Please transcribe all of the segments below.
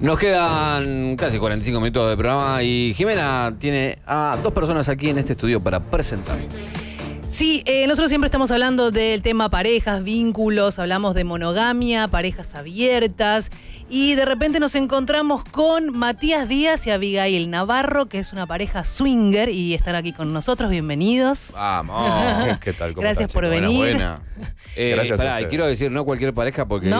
Nos quedan casi 45 minutos de programa y Jimena tiene a dos personas aquí en este estudio para presentar. Sí, eh, nosotros siempre estamos hablando del tema parejas, vínculos, hablamos de monogamia, parejas abiertas y de repente nos encontramos con Matías Díaz y Abigail Navarro, que es una pareja swinger y están aquí con nosotros, bienvenidos. Vamos, ¿qué tal? ¿Cómo Gracias por venir. Buena, eh, Gracias. y quiero decir, no cualquier pareja porque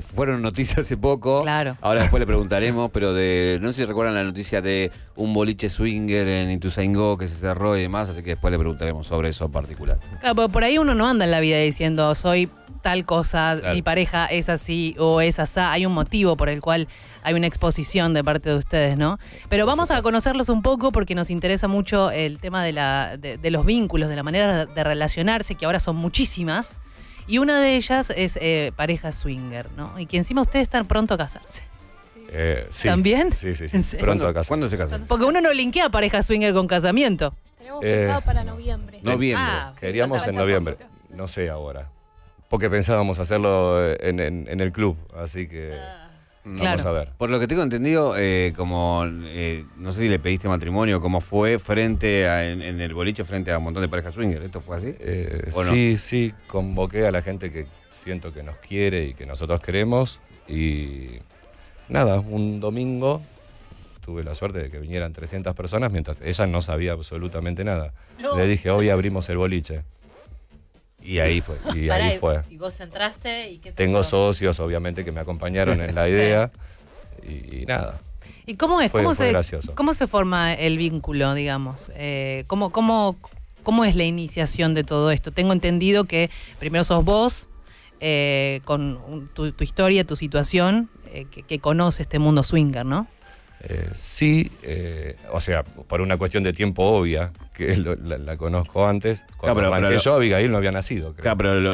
fueron noticias hace poco. Claro. Ahora después le preguntaremos, pero de, no sé si recuerdan la noticia de un boliche swinger en Ituzaingó que se cerró y demás, así que después le preguntaremos sobre eso a partir Claro, por ahí uno no anda en la vida diciendo soy tal cosa, mi pareja es así o es asá. Hay un motivo por el cual hay una exposición de parte de ustedes, ¿no? Pero vamos a conocerlos un poco porque nos interesa mucho el tema de, la, de, los vínculos, de la manera de relacionarse, que ahora son muchísimas. Y una de ellas es eh, pareja swinger, ¿no? Y que encima ustedes están pronto a casarse. Eh, ¿También? Sí, sí, sí. Pronto a casarse. ¿Cuándo se casan? Porque uno no linkea pareja swinger con casamiento. Tenemos pensado eh, para noviembre. Noviembre. Ah, Queríamos en noviembre. No sé ahora. Porque pensábamos hacerlo eh, en, el club, así que. Ah. Vamos a ver. Por lo que tengo entendido, eh, como no sé si le pediste matrimonio, cómo fue frente en, el boliche frente a un montón de parejas swinger, ¿esto fue así? sí, sí, convoqué a la gente que siento que nos quiere y que nosotros queremos y nada, un domingo tuve la suerte de que vinieran 300 personas, mientras ella no sabía absolutamente nada. Le dije, hoy abrimos el boliche. Y ahí fue. Y vos entraste? Tengo socios, obviamente, que me acompañaron en la idea. Y, nada. ¿Y cómo es? ¿Cómo, se, gracioso. ¿Cómo se forma el vínculo, digamos? Eh, ¿cómo, cómo, es la iniciación de todo esto? Tengo entendido que primero sos vos, eh, con tu, historia, tu situación, eh, que, que conoce este mundo swinger, ¿no? Eh, sí, eh, o sea, por una cuestión de tiempo obvia, que la, conozco antes, cuando claro, yo, Abigail no había nacido. Claro, pero lo,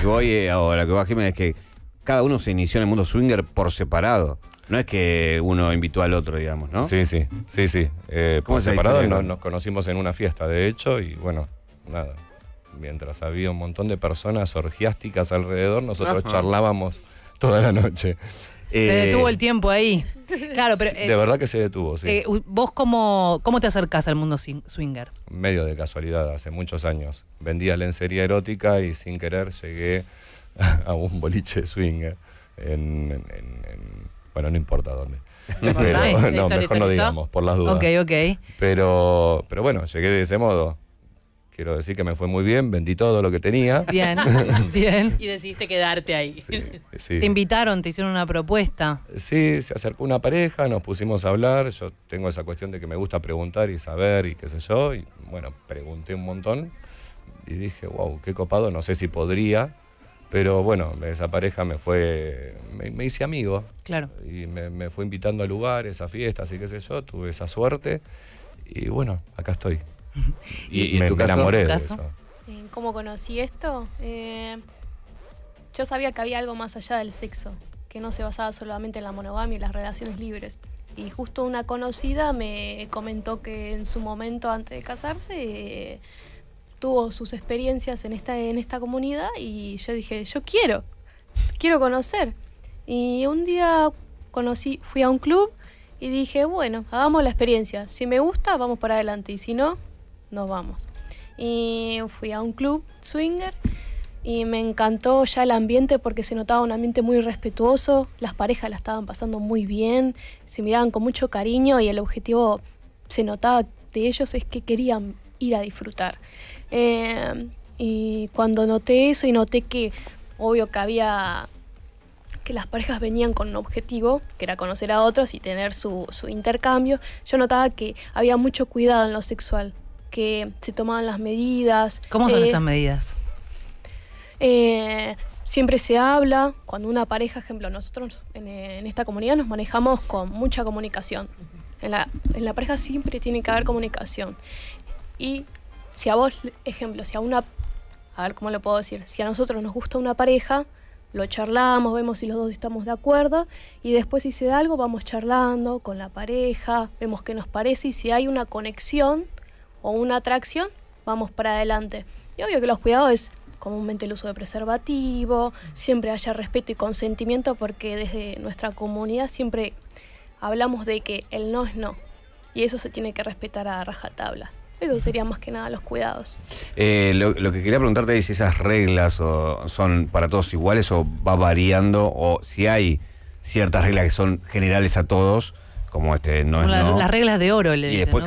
que voy eh, ahora, lo que a Jiménez, es que cada uno se inició en el mundo swinger por separado. No es que uno invitó al otro, digamos, ¿no? Sí, sí, sí, sí. por separado nos, conocimos en una fiesta, de hecho, y bueno, nada. Mientras había un montón de personas orgiásticas alrededor, nosotros charlábamos toda la noche se eh, detuvo el tiempo ahí. Claro, eh, de verdad que se detuvo, sí. Eh, ¿Vos cómo, cómo te acercás al mundo swinger? Medio de casualidad, hace muchos años. Vendía lencería erótica y sin querer llegué a un boliche swinger. bueno, no importa dónde. no, mejor no digamos, por las dudas. Ok, ok. Pero, pero bueno, llegué de ese modo. Quiero decir que me fue muy bien, vendí todo lo que tenía. Bien, bien. Y decidiste quedarte ahí. Te invitaron, te hicieron una propuesta. Sí, se acercó una pareja, nos pusimos a hablar. Yo tengo esa cuestión de que me gusta preguntar y saber y qué sé yo. Y bueno, pregunté un montón y dije, wow, qué copado, no sé si podría. Pero bueno, esa pareja me fue, me, hice amigo. Claro. Y me, me fue invitando a lugares, a fiestas y qué sé yo. Tuve esa suerte. Y bueno, acá estoy. Y, en tu caso, ¿Cómo conocí esto? Eh, yo sabía que había algo más allá del sexo, que no se basaba solamente en la monogamia y las relaciones libres. Y justo una conocida me comentó que en su momento antes de casarse eh, tuvo sus experiencias en esta, en esta comunidad y yo dije, yo quiero, quiero conocer. Y un día conocí, fui a un club y dije, bueno, hagamos la experiencia. Si me gusta, vamos para adelante. Y si no, nos vamos. Y fui a un club swinger y me encantó ya el ambiente porque se notaba un ambiente muy respetuoso, las parejas la estaban pasando muy bien, se miraban con mucho cariño y el objetivo se notaba de ellos es que querían ir a disfrutar. Eh, y cuando noté eso y noté que obvio que había que las parejas venían con un objetivo, que era conocer a otros y tener su intercambio, yo notaba que había mucho cuidado en lo sexual, que se tomaban las medidas. ¿Cómo son eh, esas medidas? Eh, siempre se habla, cuando una pareja, ejemplo, nosotros en, en esta comunidad nos manejamos con mucha comunicación. En la, en la, pareja siempre tiene que haber comunicación. Y si a vos, ejemplo, si a una, a ver cómo lo puedo decir, si a nosotros nos gusta una pareja, lo charlamos, vemos si los dos estamos de acuerdo y después si se da algo vamos charlando con la pareja, vemos qué nos parece y si hay una conexión, o una atracción, vamos para adelante. Y obvio que los cuidados es comúnmente el uso de preservativo, siempre haya respeto y consentimiento porque desde nuestra comunidad siempre hablamos de que el no es no y eso se tiene que respetar a rajatabla. Eso sería más que nada los cuidados. Eh, lo, que quería preguntarte es si esas reglas son para todos iguales o va variando o si hay ciertas reglas que son generales a todos como este no Las reglas de oro, le Y después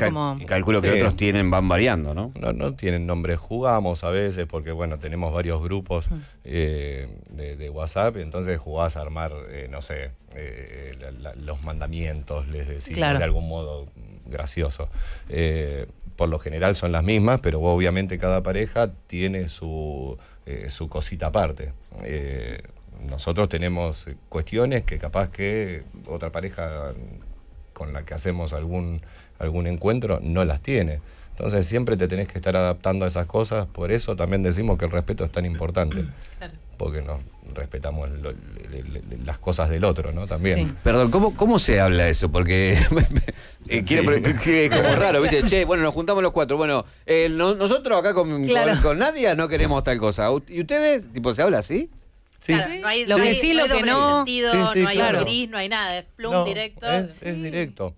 calculo que otros tienen, van variando, ¿no? ¿no? No tienen nombre, jugamos a veces, porque bueno, tenemos varios grupos mm. eh, de, WhatsApp, entonces jugás a armar, eh, no sé, eh, los mandamientos, les decimos de algún modo gracioso. por lo general son las mismas, pero obviamente cada pareja tiene su, su cosita aparte nosotros tenemos cuestiones que capaz que otra pareja con la que hacemos algún, algún encuentro, no las tiene. Entonces siempre te tenés que estar adaptando a esas cosas, por eso también decimos que el respeto es tan importante, porque no respetamos las cosas del otro, ¿no? También. Perdón, ¿cómo, ¿cómo se habla eso? Porque eh, como raro, ¿viste? Che, bueno, nos juntamos los cuatro, bueno, eh, nosotros acá con, Nadia no queremos tal cosa. ¿Y ustedes, tipo, se habla así? no hay, lo que sí, lo que no. no hay gris, no hay nada, es plum directo. Es, directo.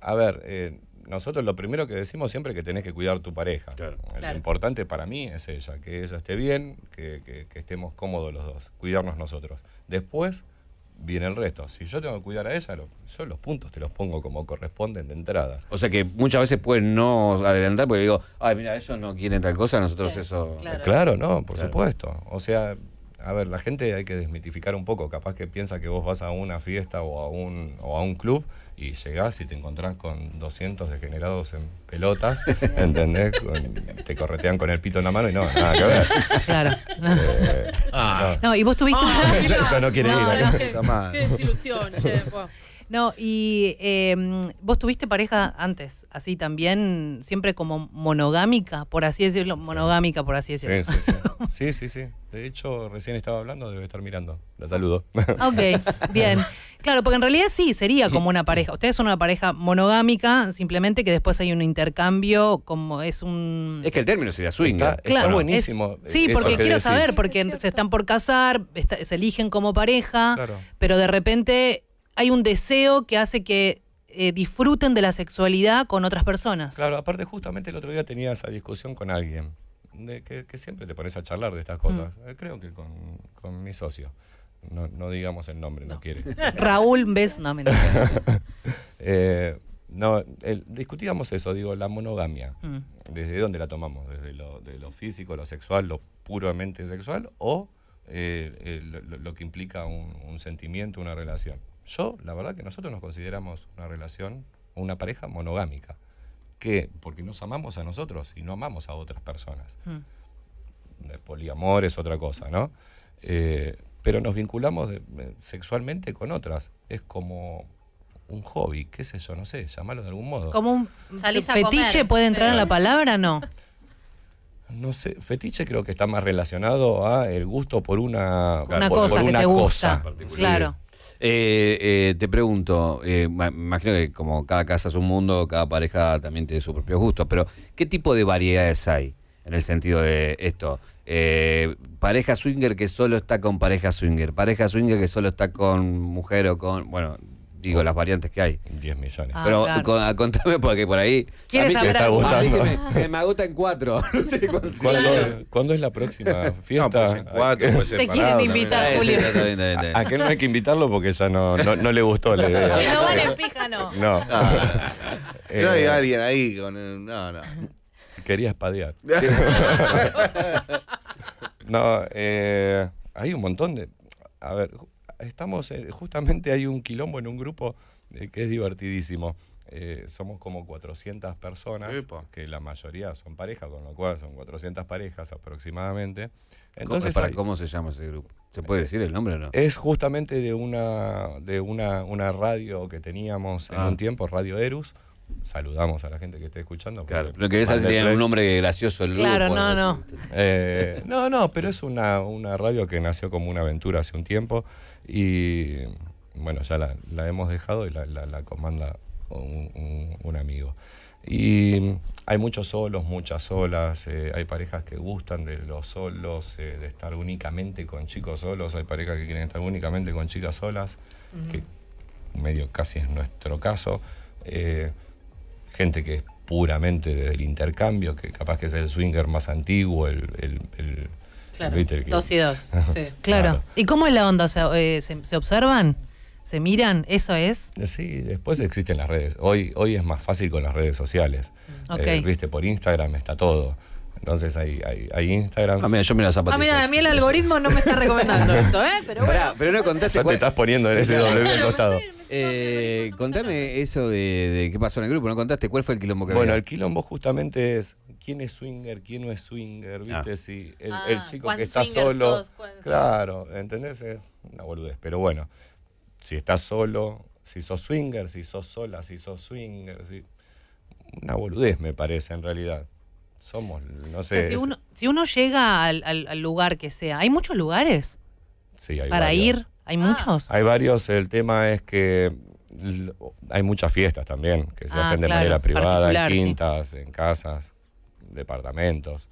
A, ver, eh, nosotros lo primero que decimos siempre es que tenés que cuidar tu pareja. Lo importante para mí es ella, que ella esté bien, que, estemos cómodos los dos, cuidarnos nosotros. Después viene el resto. Si yo tengo que cuidar a ella, lo, yo los puntos te los pongo como corresponden de entrada. O sea que muchas veces pueden no adelantar porque digo, ay, mira, ellos no quieren tal cosa, nosotros eso. Claro. no, por supuesto. O sea, a ver, la gente hay que desmitificar un poco, capaz que piensa que vos vas a una fiesta o a un, o a un club y llegás y te encontrás con 200 degenerados en pelotas, ¿entendés? te corretean con el pito en la mano y no, nada que ver. Claro. No, eh, ah. y vos tuviste... Ah, eso, no quiere ir. Qué, qué, desilusión, che, no, y em, vos tuviste pareja antes, así también, siempre como monogámica, por así decirlo, monogámica, por así decirlo. Sí, sí, sí. De hecho, recién estaba hablando, debe estar mirando. La saludo. Ah, ok, bien. Claro, porque en realidad sí, sería como una pareja. Ustedes son una pareja monogámica, simplemente que después hay un intercambio, como es un... Es que el término sería swing. Está, claro, buenísimo. sí, porque quiero saber, porque se están por casar, se eligen como pareja, pero de repente hay un deseo que hace que eh, disfruten de la sexualidad con otras personas. Claro, aparte justamente el otro día tenía esa discusión con alguien, de que, siempre te pones a charlar de estas mm. cosas, eh, creo que con, mi socio. No, digamos el nombre, no, quiere. Raúl ves, no me eh, No, discutíamos eso, digo, la monogamia. Mm. ¿Desde dónde la tomamos? ¿Desde lo, de lo físico, lo sexual, lo puramente sexual o eh, lo, que implica un sentimiento, una relación? Yo, la verdad que nosotros nos consideramos una relación, una pareja monogámica. ¿Qué? Porque nos amamos a nosotros y no amamos a otras personas. Hmm. poliamor es otra cosa, ¿no? Eh, pero nos vinculamos eh, sexualmente con otras. Es como un hobby, qué sé yo, no sé, llamarlo de algún modo. Como un fetiche puede entrar en la palabra, no. No sé, fetiche creo que está más relacionado a el gusto por una, una cosa una Claro. Eh, eh, te pregunto, eh, imagino que como cada casa es un mundo, cada pareja también tiene su propio gusto, pero ¿qué tipo de variedades hay en el sentido de esto? Eh, pareja swinger que solo está con pareja swinger, pareja swinger que solo está con mujer o con... Bueno, Digo, las variantes que hay. 10 millones. Ah, Pero ah, contame porque por ahí. A mí, se, está ah, gustando. a se, me, agota en cuatro. cuándo, es la próxima pues fiesta? No, en cuatro, pues Te quieren invitar, Julio. A qué no hay que invitarlo porque ya no, no, le gustó la idea. No vale pija, no. No. No hay eh, alguien ahí con. Eh, no, no. Quería espadear. no, eh, hay un montón de. A ver, estamos, eh, justamente hay un quilombo en un grupo eh, que es divertidísimo. Eh, somos como 400 personas, que la mayoría son parejas, con lo cual son 400 parejas aproximadamente. Entonces, ¿Para ¿Cómo se llama ese grupo? ¿Se puede decir el nombre o no? Es justamente de una, de una, radio que teníamos en ah. un tiempo, Radio Erus saludamos a la gente que esté escuchando. Claro, pero que saber es tiene un nombre gracioso el Claro, no, no. Eh, no, no, pero es una, radio que nació como una aventura hace un tiempo y bueno, ya la, hemos dejado y la, comanda un, amigo. Y hay muchos solos, muchas solas, eh, hay parejas que gustan de los solos, eh, de estar únicamente con chicos solos, hay parejas que quieren estar únicamente con chicas solas, que medio casi es nuestro caso. Eh, gente que es puramente del intercambio, que capaz que es el swinger más antiguo, el, el, Claro, dos y dos. sí. claro. ¿Y cómo es la onda? Eh, ¿se, observan? ¿Se miran? ¿Eso es? Eh, sí, después existen las redes. Hoy, hoy es más fácil con las redes sociales. Eh, Viste, por Instagram está todo. Entonces ahí Instagram. Ah, ah, a mí el algoritmo no me está recomendando esto, ¿eh? Pero bueno. pero no contaste. Ya te estás poniendo en ese doble al costado. Eh, contame eso de, qué pasó en el grupo, ¿no contaste? ¿Cuál fue el quilombo que Bueno, el quilombo justamente es quién es swinger, quién no es swinger, ah. ¿viste? Si el, chico que está solo. claro, ¿entendés? Es una boludez. Pero bueno, si estás solo, si sos swinger, si sos sola, si sos swinger, una boludez me parece en realidad somos, no sé. si, uno, si, uno, llega al, al, lugar que sea, ¿hay muchos lugares? Sí, hay Para ir, ¿hay ah. muchos? Hay varios, el tema es que hay muchas fiestas también que se ah, hacen de manera privada, en quintas, en casas, departamentos.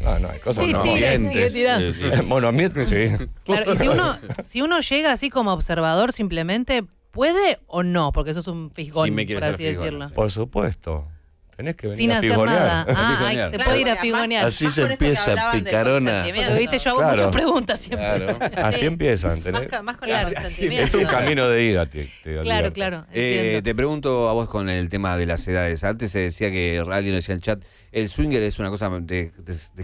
No, no, hay cosas sí, no. Eh, eh. bueno, sí. Claro, y si uno, si uno llega así como observador simplemente, ¿puede o no? Porque eso es un fisgón, por así decirlo. Por supuesto. Sin hacer nada. Ah, se puede ir a pibonear. Así se empieza, picarona. Viste, yo hago muchas preguntas siempre. Así empiezan. más con el es un camino de ida, te, te Claro, claro. Eh, te pregunto a vos con el tema de las edades. Antes se decía que alguien decía en el chat, el swinger es una cosa de,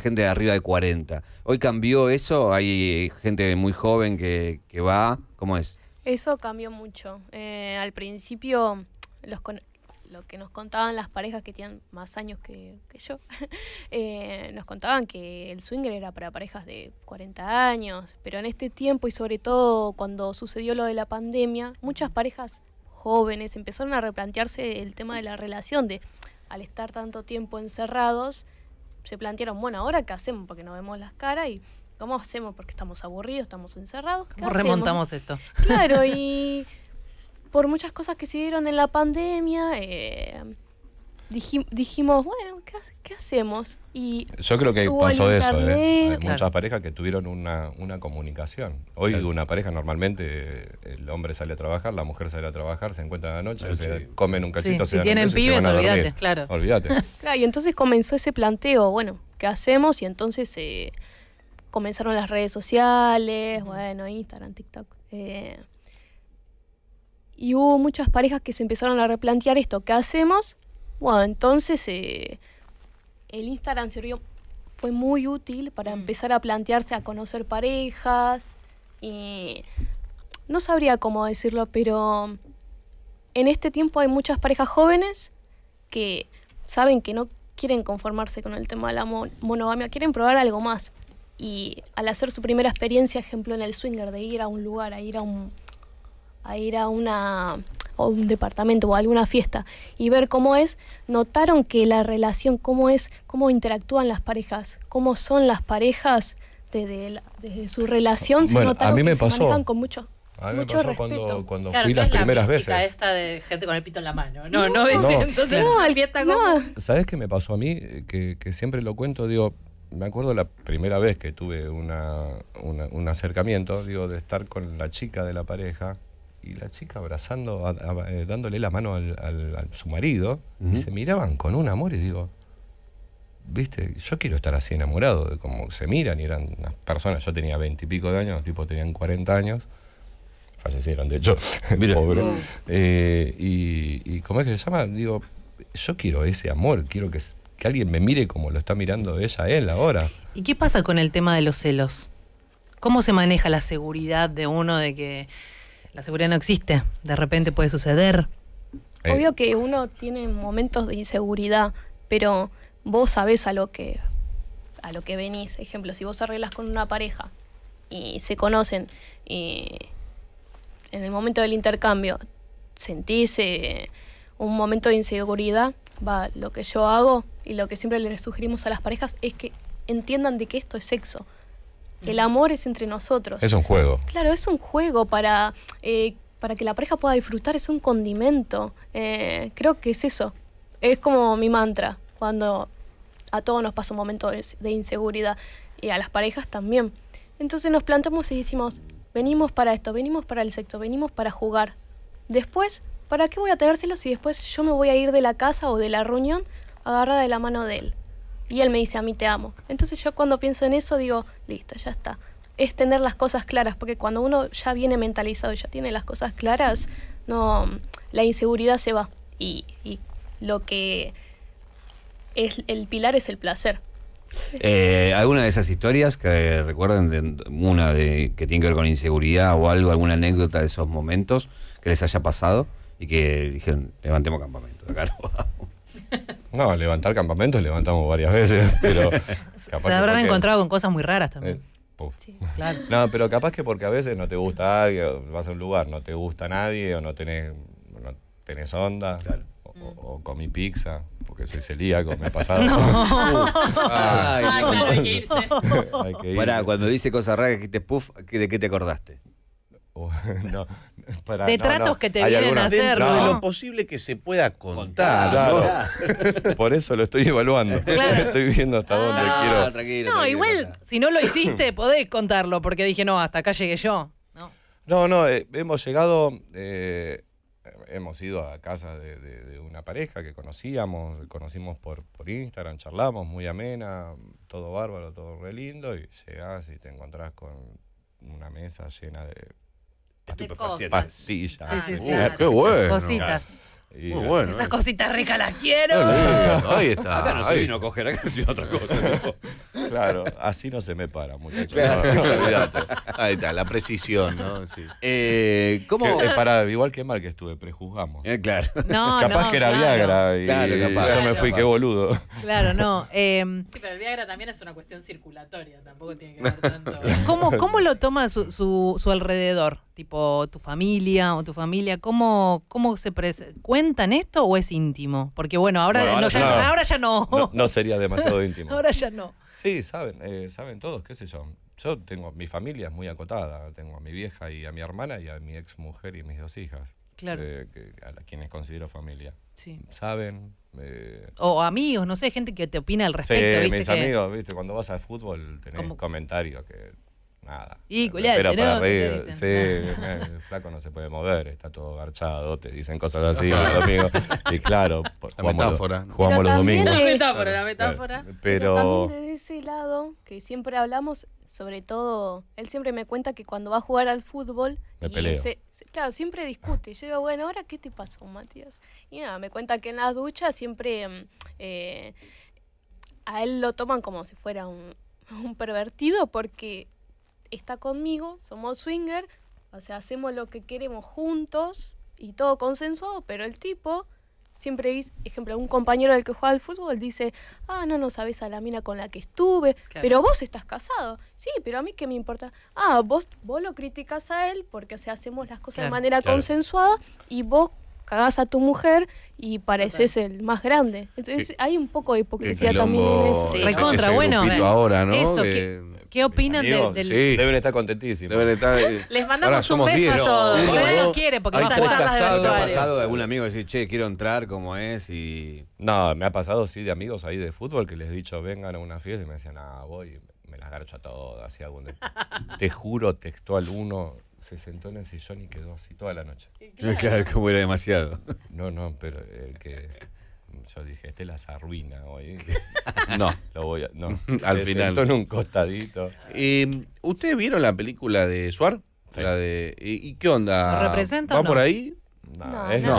gente de arriba de 40. Hoy cambió eso, hay eh, gente muy joven que, que va. ¿Cómo es? Eso cambió mucho. Eh, al principio los, con- lo que nos contaban las parejas que tenían más años que, yo, eh, nos contaban que el swinger era para parejas de 40 años, pero en este tiempo y sobre todo cuando sucedió lo de la pandemia, muchas parejas jóvenes empezaron a replantearse el tema de la relación, de al estar tanto tiempo encerrados, se plantearon, bueno, ahora qué hacemos porque no vemos las caras y cómo hacemos porque estamos aburridos, estamos encerrados. ¿Cómo remontamos esto? Claro, y... por muchas cosas que se dieron en la pandemia, eh, dijimos, bueno, ¿qué, hacemos? Y Yo creo que pasó eso, ¿eh? muchas parejas que tuvieron una, una comunicación. Hoy una pareja normalmente, eh, el hombre sale a trabajar, la mujer sale a trabajar, se encuentran a la noche, ah, se comen un cachito, Si tienen pibes, olvídate, claro. Olvídate. Claro, y entonces comenzó ese planteo, bueno, ¿qué hacemos? Y entonces... comenzaron las redes sociales, bueno, Instagram, TikTok. Eh, y hubo muchas parejas que se empezaron a replantear esto, ¿qué hacemos? Bueno, entonces eh, el Instagram sirvió, fue muy útil para mm. empezar a plantearse, a conocer parejas. Y no sabría cómo decirlo, pero en este tiempo hay muchas parejas jóvenes que saben que no quieren conformarse con el tema de la monogamia, quieren probar algo más. Y al hacer su primera experiencia, ejemplo, en el swinger, de ir a un lugar, a ir a un a ir a una o un departamento o alguna fiesta y ver cómo es, notaron que la relación, cómo es, cómo interactúan las parejas, cómo son las parejas desde, su relación, se bueno, a mí me pasó. con mucho. A mí mucho me pasó respeto. cuando, fui las primeras veces. esta de gente con el pito en la mano. No, no, entonces no, ¿Sabes qué me pasó a mí? Que, siempre lo cuento, digo, me acuerdo la primera vez que tuve una, un acercamiento, digo, de estar con la chica de la pareja y la chica abrazando, eh, dándole la mano al, a su marido, y se miraban con un amor y digo, viste, yo quiero estar así enamorado, de cómo se miran y eran unas personas, yo tenía veintipico de años, los tipos tenían cuarenta años, fallecieron de hecho, pobre, eh, y, como es que se llama? Digo, yo quiero ese amor, quiero que, que alguien me mire como lo está mirando ella, él ahora. ¿Y qué pasa con el tema de los celos? ¿Cómo se maneja la seguridad de uno de que la seguridad no existe, de repente puede suceder. Eh. Obvio que uno tiene momentos de inseguridad, pero vos sabés a lo que a lo que venís. Ejemplo, si vos arreglas con una pareja y se conocen y en el momento del intercambio sentís eh, un momento de inseguridad, va, lo que yo hago y lo que siempre le sugerimos a las parejas es que entiendan de que esto es sexo. El amor es entre nosotros. Es un juego. Claro, es un juego para, eh, para que la pareja pueda disfrutar, es un condimento. Eh, creo que es eso. Es como mi mantra, cuando a todos nos pasa un momento de inseguridad y a las parejas también. Entonces nos plantamos y decimos, venimos para esto, venimos para el sexo, venimos para jugar. Después, ¿para qué voy a tenérselo si después yo me voy a ir de la casa o de la reunión agarrada de la mano de él? Y él me dice, a mí te amo. Entonces yo cuando pienso en eso digo, listo, ya está. Es tener las cosas claras, porque cuando uno ya viene mentalizado y ya tiene las cosas claras, no, la inseguridad se va. Y, y lo que es el pilar es el placer. Eh, ¿Alguna de esas historias que recuerden, de, una de, que tiene que ver con inseguridad o algo, alguna anécdota de esos momentos que les haya pasado y que dijeron, levantemos campamento, acá no no, levantar campamentos levantamos varias veces, pero... capaz Se habrán encontrado con cosas muy raras también. Eh, no, pero capaz que porque a veces no te gusta alguien, vas a un lugar, no te gusta nadie o no tenés, no onda. Claro. O, comí pizza, porque soy celíaco, me ha pasado. Ah, no. hay que cuando dice cosas raras que te puff, ¿de qué te acordaste? de tratos que te vienen a hacer. Dentro de lo posible que se pueda contar. Por eso lo estoy evaluando. Estoy viendo hasta dónde ah, quiero. no, igual, si no lo hiciste, podés contarlo, porque dije, no, hasta acá llegué yo. No, no, eh, hemos llegado. Eh, hemos ido a casa de, una pareja que conocíamos, conocimos por, por Instagram, charlamos, muy amena, todo bárbaro, todo re lindo, y llegás y te encontrás con una mesa llena de estupefacientes. Pastillas. Sí, sí, ah, sí. qué Cositas. Esas eh. cositas ricas las quiero. ahí está. Acá no se vino coger, otra cosa. claro, así no se me para, muchachos. ahí está, la precisión, ¿no? Eh, eh, igual que mal que estuve, prejuzgamos. claro. No, capaz que era Viagra y, yo me fui, qué boludo. Claro, no. sí, pero el Viagra también es una cuestión circulatoria, tampoco tiene que ver tanto. ¿Cómo, cómo lo toma su, su, su, alrededor? Tipo, tu familia o tu familia, ¿cómo, cómo se presenta? cuentan esto o es íntimo? Porque bueno, ahora, ya, no, no, sería demasiado íntimo. ahora ya no. Sí, saben, eh, saben todos, qué sé yo. Yo tengo, mi familia es muy acotada. Tengo a mi vieja y a mi hermana y a mi ex mujer y mis dos hijas. Claro. Eh, a quienes considero familia. Sí. Saben. Eh, o amigos, no sé, gente que te opina al respecto. Sí, mis amigos, viste, cuando vas al fútbol tenés comentarios que nada. Y culiate, ¿no? Para sí, el flaco no se puede mover, está todo garchado, te dicen cosas así los Y claro, jugamos, los, jugamos los domingos. La metáfora, la metáfora. Pero, también desde ese lado que siempre hablamos, sobre todo, él siempre me cuenta que cuando va a jugar al fútbol, me claro, siempre discute. Yo digo, bueno, ahora qué te pasó, Matías. Y nada, me cuenta que en las duchas siempre mm, eh, a él lo toman como si fuera un, un pervertido porque está conmigo, somos swinger, o sea, hacemos lo que queremos juntos y todo consensuado, pero el tipo siempre dice, ejemplo, un compañero del que juega al fútbol dice, ah, no, no sabes a la mina con la que estuve, pero vos estás casado. Sí, pero a mí qué me importa. Ah, vos, vos lo criticas a él porque hacemos las cosas de manera consensuada y vos cagás a tu mujer y pareces el más grande. Entonces hay un poco de hipocresía también eso. Recontra, bueno. ¿Qué opinan de- Deben estar contentísimos. Eh, les mandamos un beso a todos, ¿eh? No quiere, porque no está de ha pasado de algún amigo decir, che, quiero entrar ¿cómo es y. No, me ha pasado, sí, de amigos ahí de fútbol que les he dicho, vengan a una fiesta y me decían, ah, voy, me las garcho a todas, así algún Te juro, textual uno se sentó en el sillón y quedó así toda la noche. Claro, como era demasiado. No, no, pero el que yo dije, este las arruina hoy. no. Lo voy a, no. Al final. en un costadito. ¿Ustedes vieron la película de Suar? Sí. La de, ¿y, qué onda? representa ¿Va por ahí? No, no, es no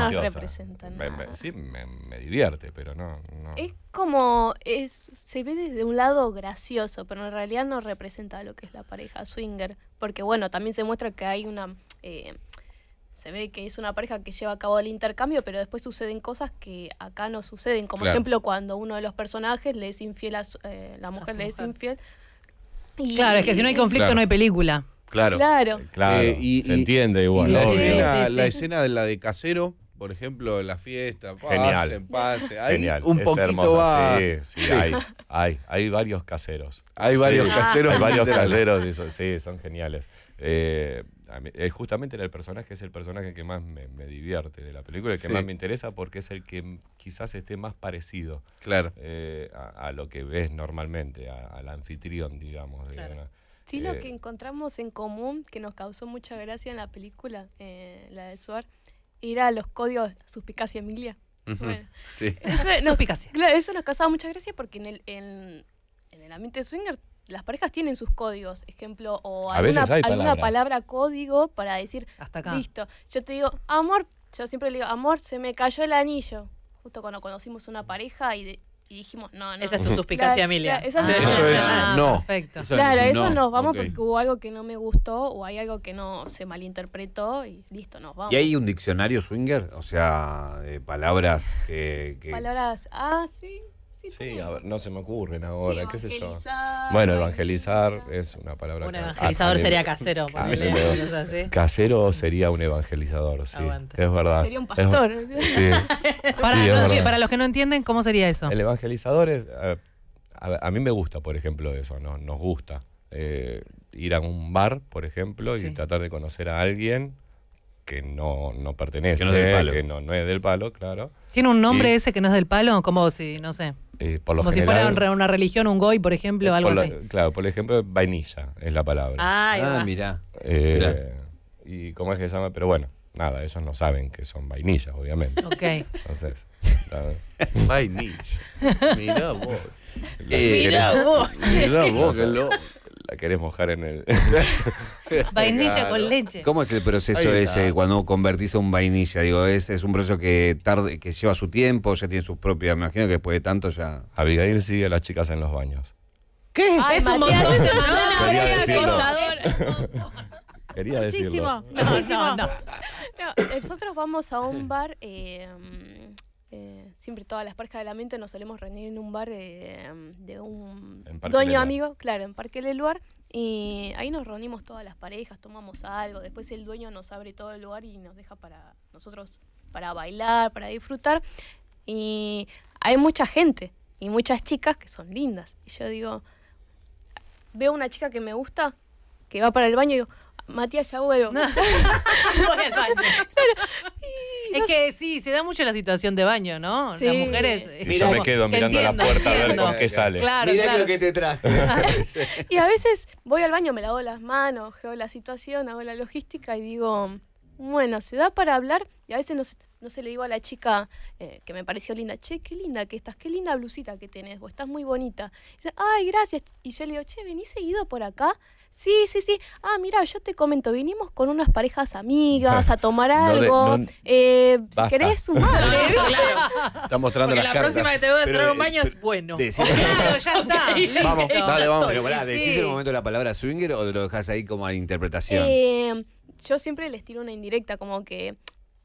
me, sí, me, divierte, pero no, Es como, es, se ve desde un lado gracioso, pero en realidad no representa lo que es la pareja swinger. Porque bueno, también se muestra que hay una... Eh, se ve que es una pareja que lleva a cabo el intercambio, pero después suceden cosas que acá no suceden. Como ejemplo, cuando uno de los personajes le es infiel a eh, la mujer, le es infiel. claro, es que si no hay conflicto no hay película. Claro. Claro. se entiende igual. La, escena, de la de casero por ejemplo, la fiesta, Genial. Genial. un es poquito Sí, sí, Hay, hay, hay, varios caseros. Hay varios caseros. varios caseros, sí, son geniales. Eh, eh, justamente el personaje, es el personaje que más me, divierte de la película, el que más me interesa porque es el que quizás esté más parecido eh, a, lo que ves normalmente, al anfitrión, digamos. sí, lo eh, que encontramos en común, que nos causó mucha gracia en la película, la de Suar, era los códigos Suspicacia Emilia. sí. eso, Suspicacia. Claro, eso nos causaba mucha gracia porque en el, en, en el ambiente swinger las parejas tienen sus códigos, ejemplo, o alguna, alguna palabra código para decir, listo, yo te digo, amor, yo siempre le digo, amor, se me cayó el anillo, justo cuando conocimos una pareja y, y dijimos, no, no. Esa es tu suspicacia, Emilia. Ah. eso es, no. Ah, perfecto. claro, eso nos vamos porque hubo algo que no me gustó o hay algo que no se malinterpretó y listo, nos vamos. ¿Y hay un diccionario swinger? O sea, de palabras que, que... Palabras, ah, sí. Sí, no se me ocurren ahora, qué sé yo. Bueno, evangelizar es una palabra. Un evangelizador sería casero. Casero sería un evangelizador, sí. Es verdad. Sería un pastor. para, los que no entienden, ¿cómo sería eso? El evangelizador es... A, mí me gusta, por ejemplo, eso, ¿no? nos gusta. Eh, ir a un bar, por ejemplo, y tratar de conocer a alguien que no, no pertenece, que, no es, del palo. claro. ¿Tiene un nombre ese que no es del palo? Como si, no sé. Eh, Como si fuera una, religión, un goy, por ejemplo, eh, algo así. claro, por ejemplo, vainilla es la palabra. ah, ah eh, mirá. Y cómo es que se llama, pero bueno, nada, ellos no saben que son vainillas, obviamente. Ok. Entonces, vainilla. Mirá vos. mira mirá vos. Mirá vos, loco querés mojar en el. vainilla con leche. ¿Cómo es el proceso ese cuando convertís a un vainilla? Digo, es, es un proceso que tarde, que lleva su tiempo, ya tiene sus propias. Me imagino que después de tanto ya. Abigail sigue a las chicas en los baños. ¿Qué? es un montón. Eso ¿no? Quería decirlo. Muchísimo. No, Nosotros vamos a un bar. Eh, eh, siempre todas las parejas de lamento nos solemos reunir en un bar de, em, un dueño amigo, claro, en Parque del Lugar. Y ahí nos reunimos todas las parejas, tomamos algo, después el dueño nos abre todo el lugar y nos deja para nosotros, para bailar, para disfrutar. Y hay mucha gente y muchas chicas que son lindas. Y yo digo, veo una chica que me gusta, que va para el baño y digo, Matías, ya Es que sí, se da mucho la situación de baño, ¿no? Las mujeres. Eh, y yo me quedo mirando a la puerta a ver con qué sale. lo que te traje. y a veces voy al baño, me lavo las manos, geo la situación, hago la logística y digo, bueno, se da para hablar y a veces no se, le digo a la chica eh, que me pareció linda, che, qué linda que estás, qué linda blusita que tenés, vos estás muy bonita. dice, ay, gracias. Y yo le digo, che, vení seguido por acá Sí, sí, sí. Ah, mira, yo te comento, vinimos con unas parejas amigas a tomar algo. Eh, querés sumarte. Está mostrando Porque la próxima que te veo entrar a un eh, baño es bueno. Claro, ya está. Vamos, dale, vamos. Pero ¿decís en un momento la palabra swinger o lo dejas ahí como a la interpretación? Em, yo siempre les tiro una indirecta, como que,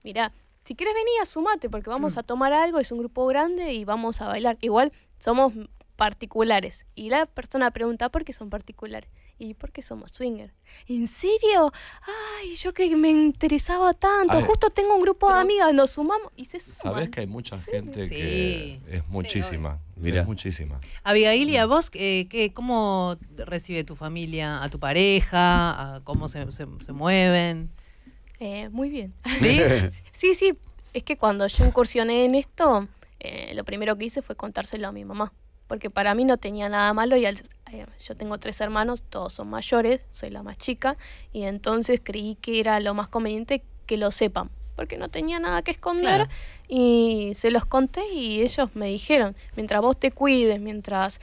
mira, si quieres venir, sumate, porque vamos mm. a tomar algo, es un grupo grande y vamos a bailar. Igual somos particulares. Y la persona pregunta por qué son particulares. Y porque somos swingers. ¿En serio? Ay, yo que me interesaba tanto. Justo tengo un grupo de amigas, nos sumamos y se suman. Sabes que hay mucha gente que es muchísima. Mira. Es muchísima. Abigail, ¿y a mm. vos eh, qué, cómo recibe tu familia, a tu pareja, cómo se, mueven? Eh, muy bien. ¿Sí? sí, sí. Es que cuando yo incursioné en esto, eh, lo primero que hice fue contárselo a mi mamá. Porque para mí no tenía nada malo y al eh, yo tengo tres hermanos, todos son mayores, soy la más chica, y entonces creí que era lo más conveniente que lo sepan, porque no tenía nada que esconder y se los conté y ellos me dijeron, mientras vos te cuides, mientras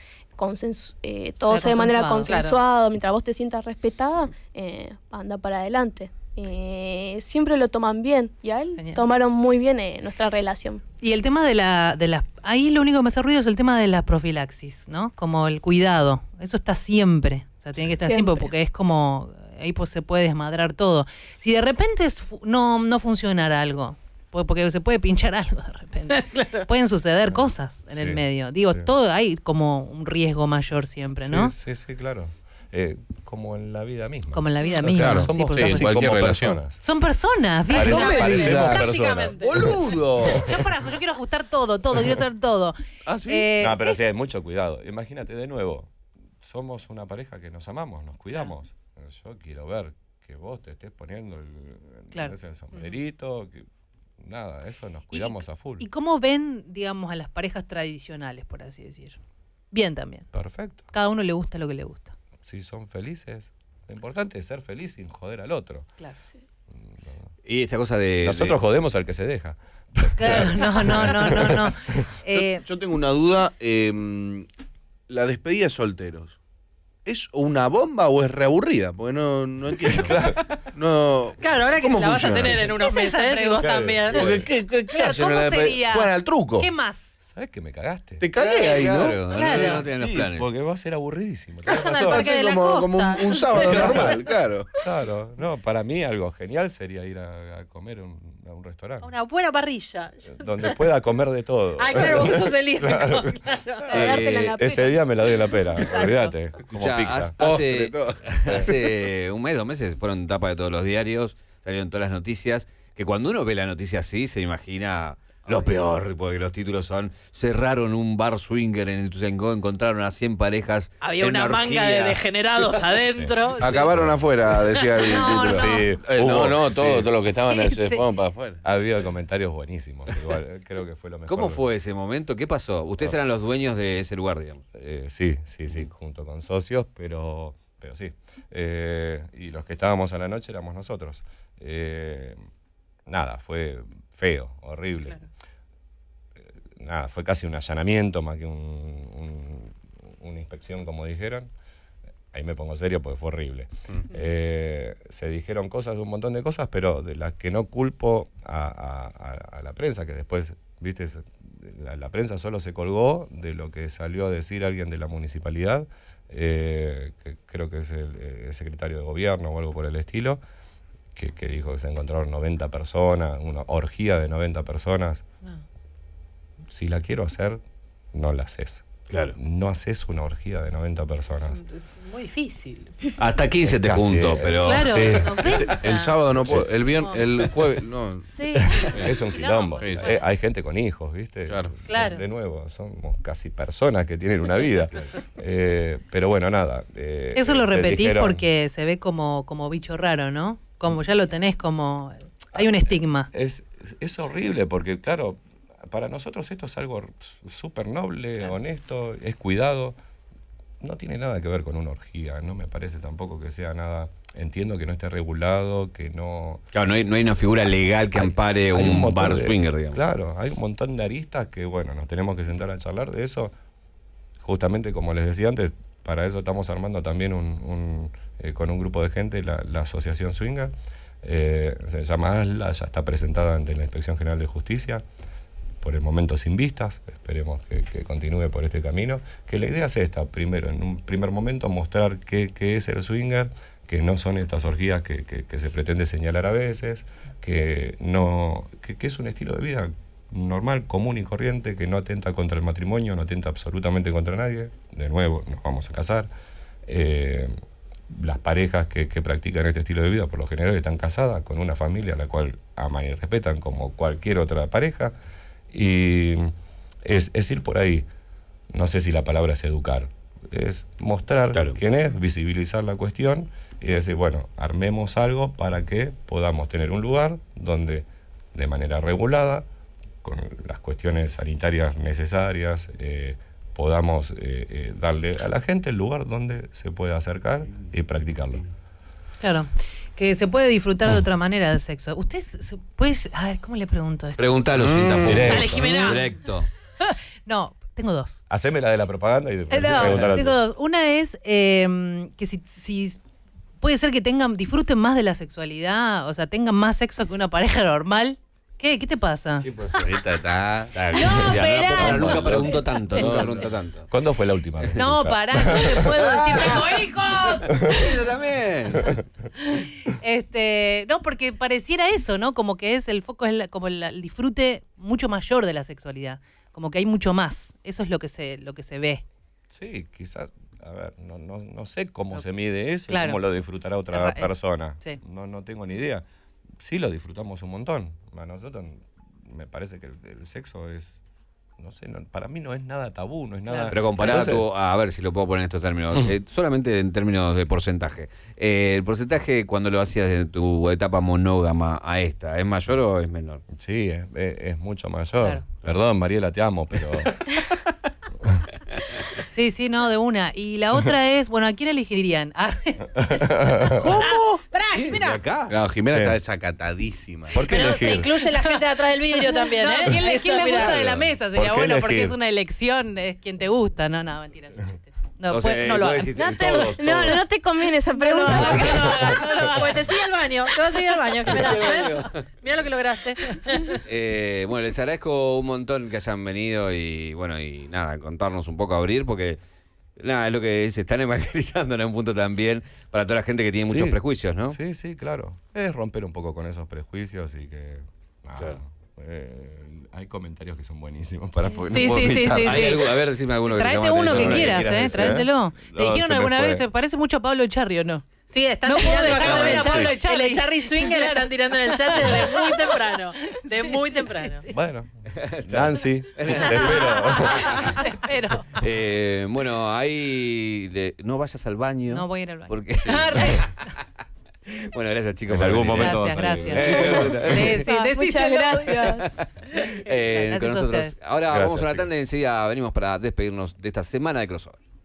eh, todo sea, de manera consensuado, mientras vos te sientas respetada, eh, anda para adelante. Eh, siempre lo toman bien y él tomaron muy bien eh, nuestra relación. Y el tema de la, de las, ahí lo único que me hace ruido es el tema de la profilaxis, ¿no? Como el cuidado, eso está siempre, o sea, tiene que estar siempre, porque es como, ahí pues se puede desmadrar todo. Si de repente no, no funcionara algo, pues, porque se puede pinchar algo de repente. Pueden suceder cosas en el medio. Digo, todo hay como un riesgo mayor siempre, ¿no? sí, sí claro. Eh, como en la vida misma. Como en la vida misma. somos Son personas, ¿viste? ¡Boludo! yo, yo, quiero ajustar todo, todo, quiero hacer todo. ¿Ah, eh, no, pero sí, hay mucho cuidado. Imagínate, de nuevo, somos una pareja que nos amamos, nos cuidamos. Yo quiero ver que vos te estés poniendo el, el sombrerito, que, nada, eso nos cuidamos a full. ¿Y cómo ven, digamos, a las parejas tradicionales, por así decir? Bien también. Perfecto. Cada uno le gusta lo que le gusta si son felices. Lo importante es ser feliz sin joder al otro. Claro. Y esta cosa de. Nosotros jodemos al que se deja. Claro, no, no, no, no. no. Yo, eh, tengo una duda. Em, la despedida de solteros. ¿Es una bomba o es reaburrida? Porque no, no entiendo. claro. ahora que la vas a tener en unos meses y vos también. ¿no? Porque, ¿Qué, qué, qué hacen? al truco. ¿Qué más? ¿Sabes que me cagaste? Te cagué ahí, ¿no? Claro, Porque va a ser aburridísimo. Vayan al va a ser como, como un, sábado normal, claro. Claro, no, para mí algo genial sería ir a comer un a un restaurante. Una buena parrilla. Eh, donde pueda comer de todo. Ah, claro, vos sos el hijo. Eh, ese día me la doy la pera, olvídate. Como pizza. Hace, un mes, dos meses fueron tapa de todos los diarios, salieron todas las noticias. Que cuando uno ve la noticia así, se imagina lo peor, porque los títulos son cerraron un bar swinger en Ituzaingó, encontraron a 100 parejas. Había una, manga de degenerados adentro. Acabaron afuera, decía el título. No. Eh, no, todo, lo que estaban fueron para afuera. Había comentarios buenísimos, igual, creo que fue lo mejor. ¿Cómo fue ese momento? ¿Qué pasó? Ustedes eran los dueños de ese lugar, digamos. Eh, sí, sí, sí, junto con socios, pero, pero sí. Eh, y los que estábamos a la noche éramos nosotros. nada, fue feo, horrible. Eh, nada, fue casi un allanamiento más que una inspección, como dijeron. Ahí me pongo serio porque fue horrible. Mm. Eh, se dijeron cosas, un montón de cosas, pero de las que no culpo a, la prensa, que después, viste, la, prensa solo se colgó de lo que salió a decir alguien de la municipalidad, eh, que creo que es el, secretario de gobierno o algo por el estilo, que, dijo que se encontraron 90 personas, una orgía de 90 personas. Ah. Si la quiero hacer, no la haces. Claro. No haces una orgía de 90 personas. Es, muy difícil. Hasta 15 te junto, pero. Este, el sábado no puedo. El, viernes, el jueves, no. Es un quilombo. Eh, hay gente con hijos, ¿viste? Claro. De nuevo, somos casi personas que tienen una vida. Eh, pero bueno, nada. Eh, Eso lo repetí porque se ve como, como bicho raro, ¿no? como ya lo tenés como... Hay un estigma. Es, horrible porque, claro, para nosotros esto es algo súper noble, honesto, es cuidado. No tiene nada que ver con una orgía, no me parece tampoco que sea nada... Entiendo que no esté regulado, que no... Claro, no hay, una figura legal que ampare un, bar swinger, digamos. Claro, hay un montón de aristas que, bueno, nos tenemos que sentar a charlar de eso. Justamente, como les decía antes, para eso estamos armando también un, eh, con un grupo de gente la, asociación Swinger, eh, se llama ASLA, ya está presentada ante la Inspección General de Justicia, por el momento sin vistas, esperemos que, continúe por este camino, que la idea es esta, primero, en un primer momento mostrar qué, es el swinger, que no son estas orgías que, se pretende señalar a veces, que, no, que es un estilo de vida normal, común y corriente, que no atenta contra el matrimonio, no atenta absolutamente contra nadie. De nuevo, nos vamos a casar. Eh, las parejas que, practican este estilo de vida, por lo general, están casadas con una familia a la cual aman y respetan como cualquier otra pareja. Y es, ir por ahí. No sé si la palabra es educar. Es mostrar quién es, visibilizar la cuestión y decir, bueno, armemos algo para que podamos tener un lugar donde de manera regulada con las cuestiones sanitarias necesarias, eh, podamos eh, eh, darle a la gente el lugar donde se puede acercar y practicarlo. Claro, que se puede disfrutar de mm. otra manera del sexo. Usted se puede... A ver, ¿cómo le pregunto esto? Pregúntalo sin tampoco. Directo. no, tengo dos. Haceme la de la propaganda y no, tengo Una es em, que si, si, puede ser que tengan, disfruten más de la sexualidad, o sea, tengan más sexo que una pareja normal. ¿Qué? ¿Qué te pasa? Sí, pues Ahorita está. está No, pero nunca pregunto tanto, ¿no? pregunto tanto. ¿Cuándo fue la última vez? No, pará, no te puedo decir, tengo hijos. ¡Yo también. Este, no, porque pareciera eso, ¿no? Como que es el foco es como el, disfrute mucho mayor de la sexualidad, como que hay mucho más. Eso es lo que se lo que se ve. Sí, quizás. A ver, no, no, no sé cómo se mide eso y cómo lo disfrutará otra persona. No, no tengo ni idea sí lo disfrutamos un montón. A nosotros me parece que el, sexo es no sé, para mí no es nada tabú, no es nada. Pero comparado a, ver si lo puedo poner en estos términos, eh, solamente en términos de porcentaje. Eh, ¿El porcentaje cuando lo hacías de tu etapa monógama a esta, es mayor o es menor? Sí, es, mucho mayor. Perdón, Mariela, te amo, pero. Sí, sí, no, de una. Y la otra es, bueno, ¿a quién elegirían? ¿Cómo? Ah, pará, Jimena. acá? No, Jimena está desacatadísima. Pero se incluye la gente de atrás del vidrio también, ¿eh? ¿Quién le, gusta de la mesa? Sería bueno, porque es una elección, es quien te gusta. No, no, mentira, es un chiste. No, pues, no lo No te, no, te conviene esa pregunta. No, te sigue al baño, te vas a ir al baño. Mira, lo que lograste. Eh, bueno, les agradezco un montón que hayan venido y bueno, y nada, contarnos un poco, abrir, porque nada, es lo que se están evangelizando en un punto también para toda la gente que tiene muchos prejuicios, ¿no? Sí, sí, claro. Es romper un poco con esos prejuicios y que. Claro. Eh, hay comentarios que son buenísimos para poder. Sí, sí, sí, sí, A ver, decime alguno que Traete uno que quieras, eh, ¿eh? Tráetelo. Te dijeron alguna vez? Parece mucho a Pablo Echarri, ¿o no? Sí, están no tirando acá de Charlie. El Echarri están tirando en el chat desde muy temprano. De muy temprano. bueno, Nancy, te espero. te espero. Eh, bueno, ahí no vayas al baño. No voy a ir al baño. Porque... Ah, bueno, gracias chicos. por algún momento. Gracias, gracias. Sí, muchas gracias. Eh, con nosotros. Ahora vamos a una tanda y enseguida venimos para despedirnos de esta semana de crossover.